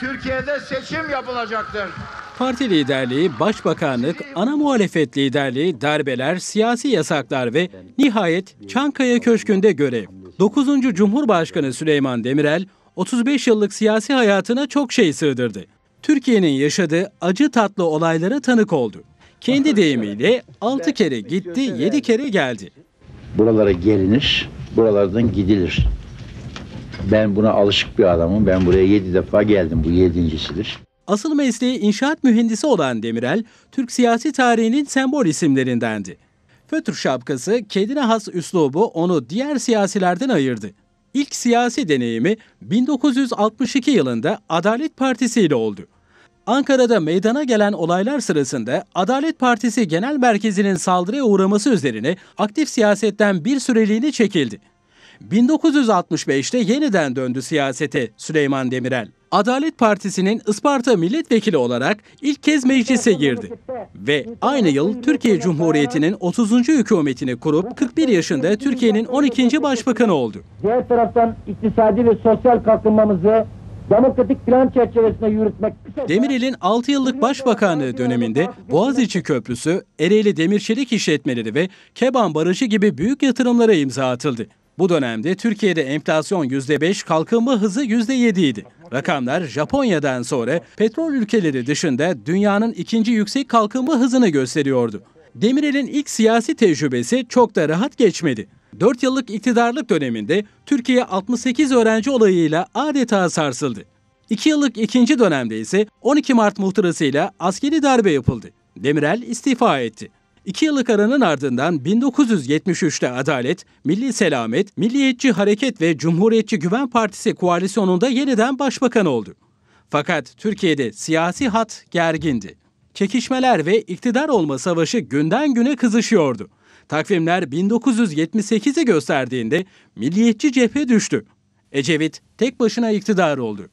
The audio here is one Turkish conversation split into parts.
Türkiye'de seçim yapılacaktır. Parti liderliği, başbakanlık, ana muhalefet liderliği, darbeler, siyasi yasaklar ve nihayet Çankaya Köşkü'nde görev. 9. Cumhurbaşkanı Süleyman Demirel 35 yıllık siyasi hayatına çok şey sığdırdı. Türkiye'nin yaşadığı acı tatlı olaylara tanık oldu. Kendi deyimiyle 6 kere gitti, 7 kere geldi. Buralara gelinir, buralardan gidilir. Ben buna alışık bir adamım. Ben buraya yedi defa geldim. Bu yedincisidir. Asıl mesleği inşaat mühendisi olan Demirel, Türk siyasi tarihinin sembol isimlerindendi. Fötr şapkası kendine has üslubu onu diğer siyasilerden ayırdı. İlk siyasi deneyimi 1962 yılında Adalet Partisi ile oldu. Ankara'da meydana gelen olaylar sırasında Adalet Partisi Genel Merkezi'nin saldırıya uğraması üzerine aktif siyasetten bir süreliğine çekildi. 1965'te yeniden döndü siyasete Süleyman Demirel. Adalet Partisi'nin Isparta milletvekili olarak ilk kez meclise girdi ve aynı yıl Türkiye Cumhuriyeti'nin 30. hükümetini kurup 41 yaşında Türkiye'nin 12. başbakanı oldu. Diğer taraftan iktisadi ve sosyal kalkınmamızı demokratik plan çerçevesinde yürütmek. Demirel'in 6 yıllık başbakanlığı döneminde Boğaziçi Köprüsü, Ereğli Demirçelik İşletmeleri ve Keban Barışı gibi büyük yatırımlara imza atıldı. Bu dönemde Türkiye'de enflasyon %5, kalkınma hızı %7 idi. Rakamlar Japonya'dan sonra petrol ülkeleri dışında dünyanın ikinci yüksek kalkınma hızını gösteriyordu. Demirel'in ilk siyasi tecrübesi çok da rahat geçmedi. 4 yıllık iktidarlık döneminde Türkiye 68 öğrenci olayıyla adeta sarsıldı. 2 yıllık ikinci dönemde ise 12 Mart muhtırasıyla askeri darbe yapıldı. Demirel istifa etti. İki yıllık aranın ardından 1973'te Adalet, Milli Selamet, Milliyetçi Hareket ve Cumhuriyetçi Güven Partisi koalisyonunda yeniden başbakan oldu. Fakat Türkiye'de siyasi hat gergindi. Çekişmeler ve iktidar olma savaşı günden güne kızışıyordu. Takvimler 1978'i gösterdiğinde milliyetçi cephe düştü. Ecevit tek başına iktidar oldu.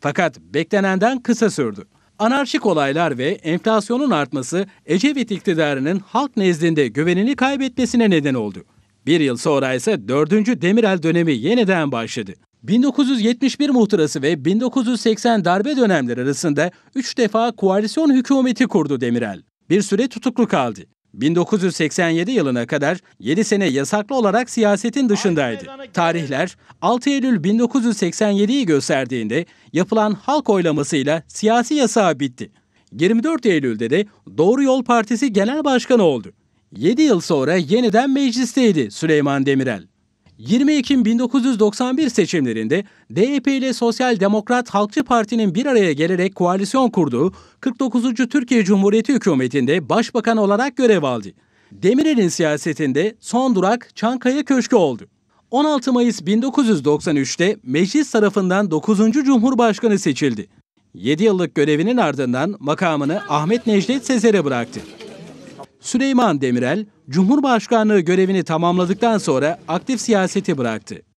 Fakat beklenenden kısa sürdü. Anarşik olaylar ve enflasyonun artması Ecevit iktidarının halk nezdinde güvenini kaybetmesine neden oldu. Bir yıl sonra ise 4. Demirel dönemi yeniden başladı. 1971 muhtırası ve 1980 darbe dönemleri arasında 3 defa koalisyon hükümeti kurdu Demirel. Bir süre tutuklu kaldı. 1987 yılına kadar 7 sene yasaklı olarak siyasetin dışındaydı. Tarihler 6 Eylül 1987'yi gösterdiğinde yapılan halk oylamasıyla siyasi yasağı bitti. 24 Eylül'de de Doğru Yol Partisi Genel Başkanı oldu. 7 yıl sonra yeniden meclisteydi Süleyman Demirel. 20 Ekim 1991 seçimlerinde DYP e ile Sosyal Demokrat Halkçı Parti'nin bir araya gelerek koalisyon kurduğu 49. Türkiye Cumhuriyeti hükümetinde başbakan olarak görev aldı. Demirel'in siyasetinde son durak Çankaya Köşkü oldu. 16 Mayıs 1993'te meclis tarafından 9. Cumhurbaşkanı seçildi. 7 yıllık görevinin ardından makamını Ahmet Necdet Sezer'e bıraktı. Süleyman Demirel, Cumhurbaşkanlığı görevini tamamladıktan sonra aktif siyaseti bıraktı.